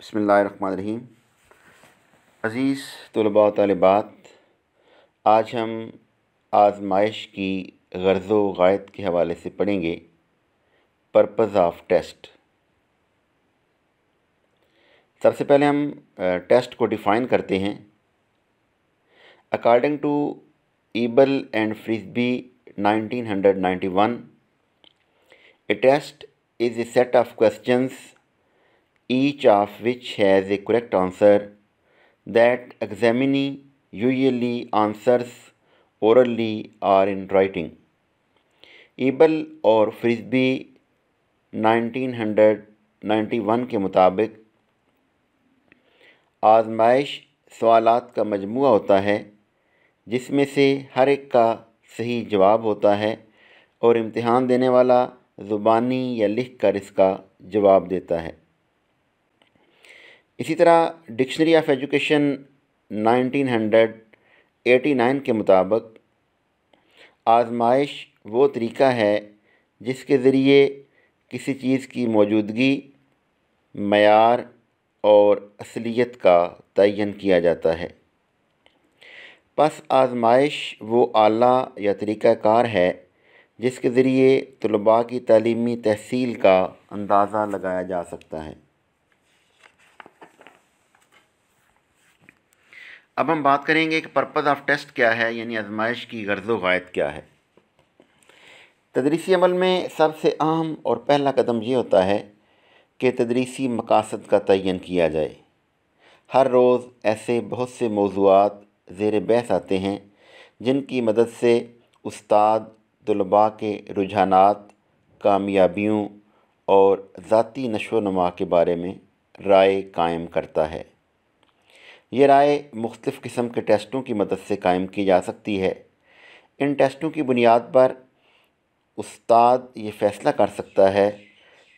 बसमीम अज़ीज़ तलबा तलबात आज हम आजमाइश की गर्ज गायद के हवाले से पढ़ेंगे पर्पज़ ऑफ टेस्ट सबसे पहले हम टेस्ट को डिफ़ाइन करते हैं according to Ebel and ninety 1991 a test is a set of questions each of which has a correct answer. That examinee usually answers orally or in writing. Ebel और Frisbie 1991 के मुताबिक आजमाइश सवालात का मजमू होता है जिसमें से हर एक का सही जवाब होता है और इम्तिहान देने वाला ज़ुबानी या लिख कर इसका जवाब देता है इसी तरह डिक्शनरी ऑफ एजुकेशन 1989 के मुताबिक आजमाइश वो तरीका है जिसके ज़रिए किसी चीज़ की मौजूदगी मैार और असलियत का तयन किया जाता है बस आजमाइश वो आला या तरीक़ाकार है जिसके ज़रिए तलबा की तलीमी तहसील का अंदाज़ा लगाया जा सकता है अब हम बात करेंगे कि पर्पज़ ऑफ टेस्ट क्या है यानी आजमाइश की गर्ज वायद क्या है तदरीसी अमल में सबसे अहम और पहला कदम ये होता है कि तदरीसी मकासद का तयन किया जाए हर रोज़ ऐसे बहुत से मौजूद ज़ेर बहस आते हैं जिनकी मदद से उस्ताद तलबा के रुझान कामयाबियों और ज़ाती नशो नमा के बारे में राय कायम करता है ये राय मुख्तफ़ किस्म के टेस्टों की मदद से कायम की जा सकती है इन टेस्टों की बुनियाद पर उस्ताद ये फ़ैसला कर सकता है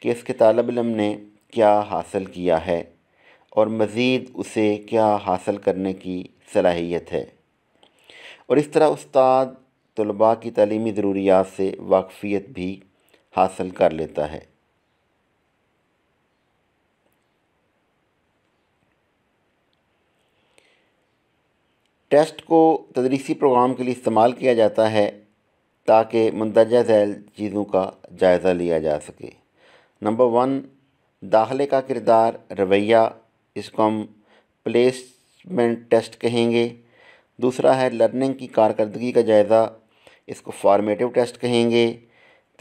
कि इसके तलब इलम ने क्या हासिल किया है और मज़ीद उसे क्या हासिल करने की सलाहियत है और इस तरह उस्ताद तलबा की तलीमी ज़रूरियात से वाकफ़ियत भी हासिल कर लेता है टेस्ट को तदरीसी प्रोग्राम के लिए इस्तेमाल किया जाता है ताकि मंदरजा झैल चीज़ों का जायज़ा लिया जा सके नंबर वन दाखिले का किरदार रवैया इसको हम प्लेसमेंट टेस्ट कहेंगे दूसरा है लर्निंग की कारकर्दगी का जायज़ा इसको फॉर्मेटिव टेस्ट कहेंगे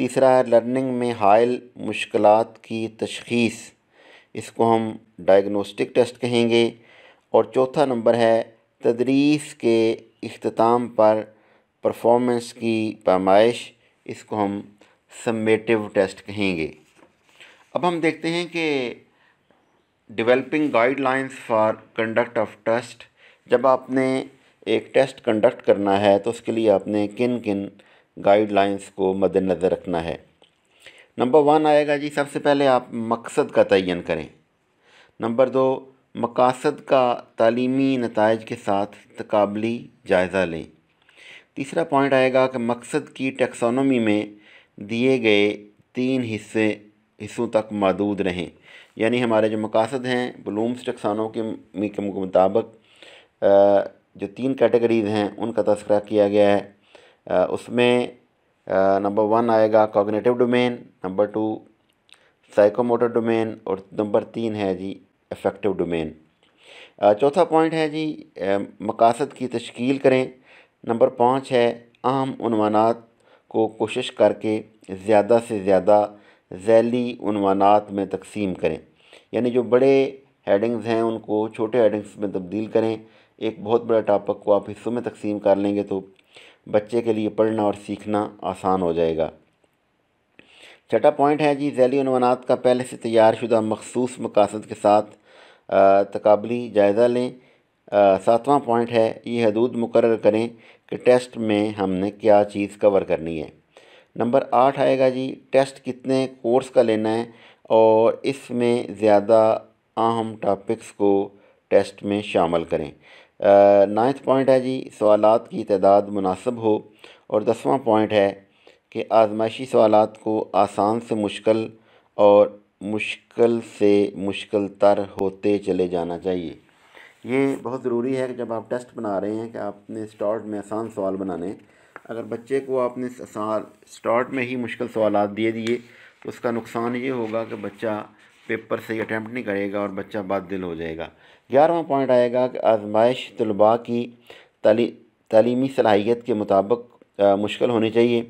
तीसरा है लर्निंग में हायल मुश्किल की तशखीस इसको हम डायग्नोस्टिक टेस्ट कहेंगे और चौथा नंबर है तदरीस के अख्ताम पर परफॉर्मेंस की पैमाइश इसको हम समेटिव टेस्ट कहेंगे अब हम देखते हैं कि developing guidelines for conduct of test जब आपने एक टेस्ट कंडक्ट करना है तो उसके लिए आपने किन किन गाइडलाइंस को मद्दनज़र रखना है नंबर वन आएगा जी सबसे पहले आप मकसद का तयन करें नंबर दो मकासद का तलीमी नतज के साथ तकबली जायज़ा लें तीसरा पॉइंट आएगा कि मकसद की टेक्सोनोमी में दिए गए तीन हिस्से हिस्सों तक मदूद रहें यानी हमारे जो मकासद हैं ब्लूम्स टक्सानों के के मुताबिक जो तीन कैटेगरीज़ हैं उनका तस्करा किया गया है उसमें नंबर वन आएगा cognitive domain number two psychomotor domain और नंबर तीन है जी इफ़ेक्टिव डोमेन uh, चौथा पॉइंट है जी uh, मकासद की तश्कील करें नंबर पाँच है अहम उनवानात को कोशिश करके ज़्यादा से ज़्यादा झैली उनवानात में तकसीम करें यानी जो बड़े हेडिंग्स हैं उनको छोटे हेडिंग्स में तब्दील करें एक बहुत बड़ा टॉपिक को आप हिस्सों में तकसीम कर लेंगे तो बच्चे के लिए पढ़ना और सीखना आसान हो जाएगा छठा पॉइंट है जी झैली अनवानात का पहले से तैयार शुदा मखसूस मकासद के साथ तकबली जायज़ा लें सातवां पॉइंट है ये हदूद मुकर करें कि टेस्ट में हमने क्या चीज़ कवर करनी है नंबर आठ आएगा जी टेस्ट कितने कोर्स का लेना है और इसमें ज़्यादा अहम टॉपिक्स को टेस्ट में शामिल करें नाइन्थ पॉइंट है जी सवालत की तदाद मुनासब हो और दसवां पॉइंट है कि आजमाइशी सवाल को आसान से मुश्किल और मुश्किल से मुश्किल तर होते चले जाना चाहिए ये बहुत ज़रूरी है कि जब आप टेस्ट बना रहे हैं कि आपने स्टार्ट में आसान सवाल बनाने अगर बच्चे को आपने स्टार्ट में ही मुश्किल सवाल दे दिए तो उसका नुकसान ये होगा कि बच्चा पेपर से अटैम्प्ट नहीं करेगा और बच्चा बाद दिल हो जाएगा ग्यारहवा पॉइंट आएगा कि आजमाइश तलबा की तली तलीमी सलाहियत के मुताबिक मुश्किल होनी चाहिए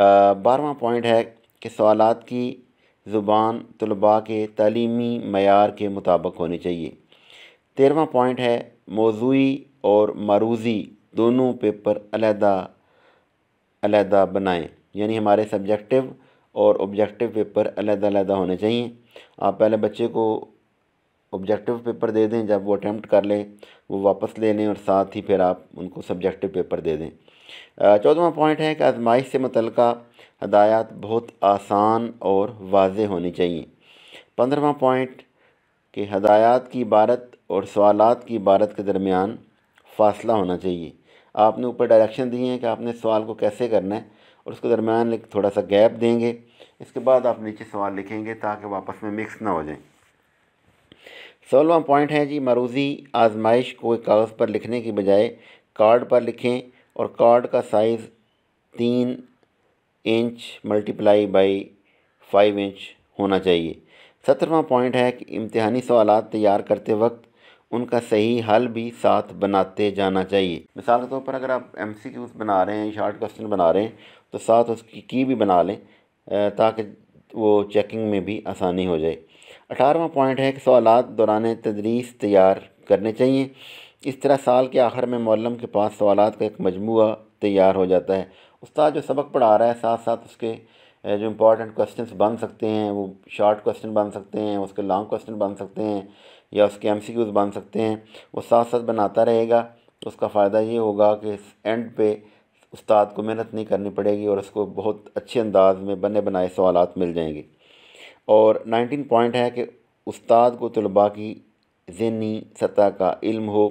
बारवा पॉइंट है कि सवाल की ज़ुबान तलबा के तलीमी मैार के मुताबिक होनी चाहिए तेरहवा पॉइंट है मौजू और मरूजी दोनों पेपर अलहदा बनाएँ यानी हमारे सब्जेक्टिव और ऑब्जेक्टिव पेपर अलहदादा होने चाहिए आप पहले बच्चे को ऑब्जेक्टिव पेपर दे दें जब वो अटैम्प्ट कर लें वो वापस ले लें और साथ ही फिर आप उनको सब्जेक्टिव पेपर दे दें चौदवा पॉइंट है कि आजमाइश से मुतल हदायत बहुत आसान और वाज होनी चाहिए पंद्रहवा पॉइंट कि हदायत की इबारत और सवालत की इबारत के दरमियान फासला होना चाहिए आपने ऊपर डायरेक्शन दिए हैं कि आपने सवाल को कैसे करना है और उसके दरमियान एक थोड़ा सा गैप देंगे इसके बाद आप नीचे सवाल लिखेंगे ताकि वापस में मिक्स ना हो जाए सोलवा पॉइंट है जी मरूजी आजमाइश को कागज़ पर लिखने की बजाय कार्ड पर लिखें और कार्ड का साइज़ तीन inch multiply by five inch होना चाहिए सत्रहवा पॉइंट है कि इम्तहानी सवाल तैयार करते वक्त उनका सही हल भी साथ बनाते जाना चाहिए मिसाल के तौर तो पर अगर आप एम सी क्यूज बना रहे हैं शॉर्ट क्वेश्चन बना रहे हैं तो साथ उसकी की भी बना लें ताकि वो चेकिंग में भी आसानी हो जाए अठारहवा पॉइंट है कि सवाल दौरान तदरीस तैयार करने चाहिए इस तरह साल के आखिर में मौलम के पास सवाल का एक मजमू तैयार हो जाता है उस्ताद जो सबक पढ़ा रहा है साथ साथ उसके जो इम्पॉर्टेंट क्वेश्चंस बन सकते हैं वो शॉर्ट क्वेश्चन बन सकते हैं उसके लॉन्ग क्वेश्चन बन सकते हैं या उसके एम बन सकते हैं वो साथ साथ बनाता रहेगा तो उसका फ़ायदा ये होगा कि इस एंड पे उस्ताद को मेहनत नहीं करनी पड़ेगी और उसको बहुत अच्छे अंदाज में बने बनाए सवाल मिल जाएंगे और नाइनटीन पॉइंट है कि उस्ताद को तलबा की जहनी सतह का इल्म हो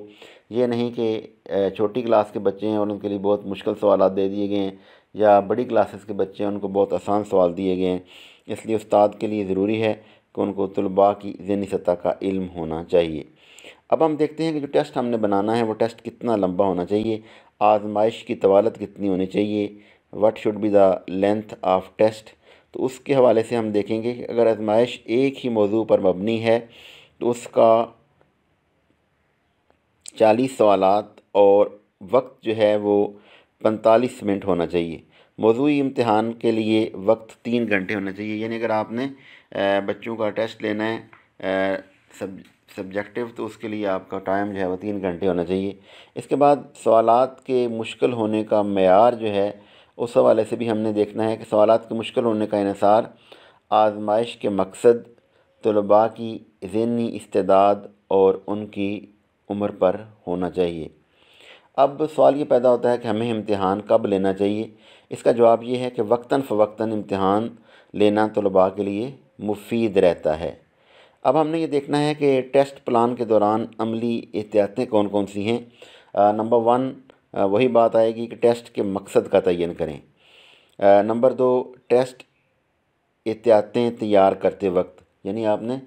ये नहीं कि छोटी क्लास के बच्चे हैं और उनके लिए बहुत मुश्किल सवाल दे दिए गए हैं या बड़ी क्लासेस के बच्चे हैं उनको बहुत आसान सवाल दिए गए हैं इसलिए उस्ताद के लिए ज़रूरी है कि उनको तलबा की जहनी सतह का इल्म होना चाहिए अब हम देखते हैं कि जो टेस्ट हमने बनाना है वो टेस्ट कितना लंबा होना चाहिए आजमाइश की तवालत कितनी होनी चाहिए what should be the length of test तो उसके हवाले से हम देखेंगे कि अगर आजमाइश एक ही मौजू पर मबनी है तो उसका चालीस सवाल और वक्त जो है वो पैंतालीस मिनट होना चाहिए मौजू इम्तहान के लिए वक्त तीन घंटे होना चाहिए यानी अगर आपने बच्चों का टेस्ट लेना है सब सब्जेक्टिव तो उसके लिए आपका टाइम जो है वो तीन घंटे होना चाहिए इसके बाद सवाल के मुश्किल होने का मैार जो है उस हवाले से भी हमने देखना है कि सवाल के मुश्किल होने का इसार आजमाइश के मकसद तलबा की जहनी इस्तेदाद और उनकी उम्र पर होना चाहिए अब सवाल ये पैदा होता है कि हमें इम्तहान कब लेना चाहिए इसका जवाब ये है कि वक्ता फ़वक्ता इम्तहान लेना तलबा के लिए मुफीद रहता है अब हमने ये देखना है कि टेस्ट प्लान के दौरान अमली एहतियातें कौन कौन सी हैं नंबर वन वही बात आएगी कि टेस्ट के मकसद का तयन करें नंबर दो टेस्ट एहतियातें तैयार करते वक्त यानी आपने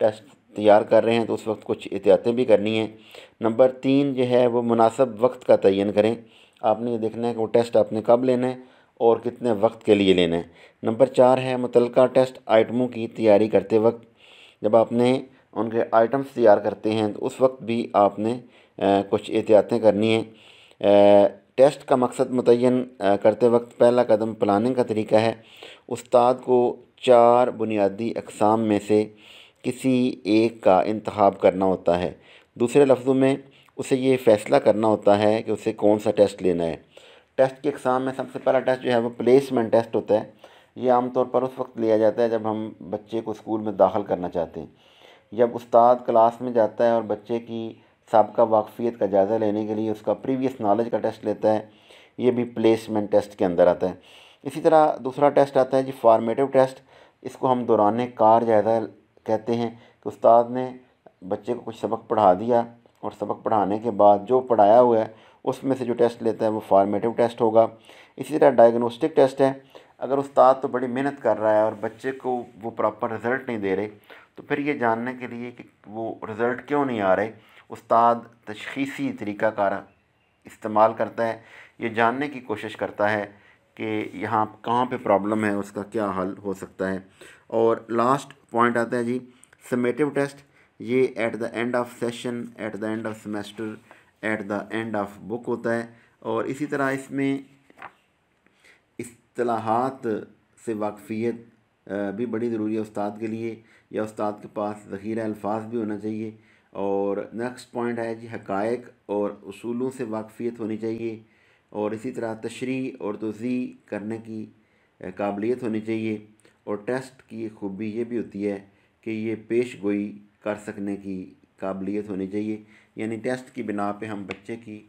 टेस्ट तैयार कर रहे हैं तो उस वक्त कुछ एहतियातें भी करनी हैं नंबर तीन जो है वो मुनासब वक्त का तयन करें आपने ये देखना है कि वो टेस्ट आपने कब लेना है और कितने वक्त के लिए लेना है नंबर चार है मुतल टेस्ट आइटमों की तैयारी करते वक्त जब आपने उनके आइटम्स तैयार करते हैं तो उस वक्त भी आपने कुछ एहतियातें करनी हैं टेस्ट का मकसद मुतन करते वक्त पहला कदम प्लानिंग का तरीका है उस्ताद को चार बुनियादी अकसाम में से किसी एक का इंतब करना होता है दूसरे लफ्ज़ों में उसे ये फ़ैसला करना होता है कि उसे कौन सा टेस्ट लेना है टेस्ट की एकसाम में सबसे पहला टेस्ट जो है वो प्लेसमेंट टेस्ट होता है ये आमतौर पर उस वक्त लिया जाता है जब हम बच्चे को स्कूल में दाखिल करना चाहते हैं जब उस्ताद क्लास में जाता है और बच्चे की सबका वाकफियत का जायज़ा लेने के लिए उसका प्रीवियस नॉलेज का टेस्ट लेता है ये भी प्लेसमेंट टेस्ट के अंदर आता है इसी तरह दूसरा टेस्ट आता है जी फार्मेटिव टेस्ट इसको हम दौरान कार जायज़ा कहते हैं कि उस्ताद ने बच्चे को कुछ सबक पढ़ा दिया और सबक पढ़ाने के बाद जो पढ़ाया हुआ है उसमें से जो टेस्ट लेता है वो फार्मेटिव टेस्ट होगा इसी तरह डायग्नोस्टिक टेस्ट है अगर उस्ताद तो बड़ी मेहनत कर रहा है और बच्चे को वो प्रॉपर रिज़ल्ट नहीं दे रहे तो फिर ये जानने के लिए कि वो रिज़ल्ट क्यों नहीं आ रहे उस्ताद तशीसी तरीक़ाकार इस्तेमाल करता है ये जानने की कोशिश करता है कि यहाँ कहाँ पे प्रॉब्लम है उसका क्या हल हो सकता है और लास्ट पॉइंट आता है जी समेटिव टेस्ट ये at the end of session at the end of semester at the end of book होता है और इसी तरह इसमें असलाहत से वाकफियत भी बड़ी ज़रूरी है उस्ताद के लिए या उस्ताद के पास ज़ख़ीरा अल्फाज भी होना चाहिए और नेक्स्ट पॉइंट है जी हकायक और असूलों से वाकफियत होनी चाहिए और इसी तरह तशरी और तोज़ी करने की काबिलियत होनी चाहिए और टेस्ट की खूबी ये भी होती है कि ये पेश गोई कर सकने की काबिलियत होनी चाहिए यानी टेस्ट की बिना पे हम बच्चे की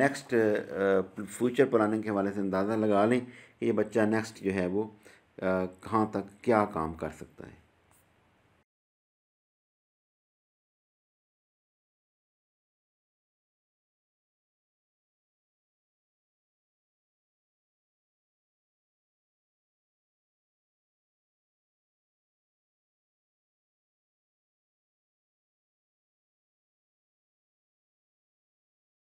नेक्स्ट फ्यूचर प्लानिंग के हवाले से अंदाज़ा लगा लें कि ये बच्चा नेक्स्ट जो है वो कहाँ तक क्या काम कर सकता है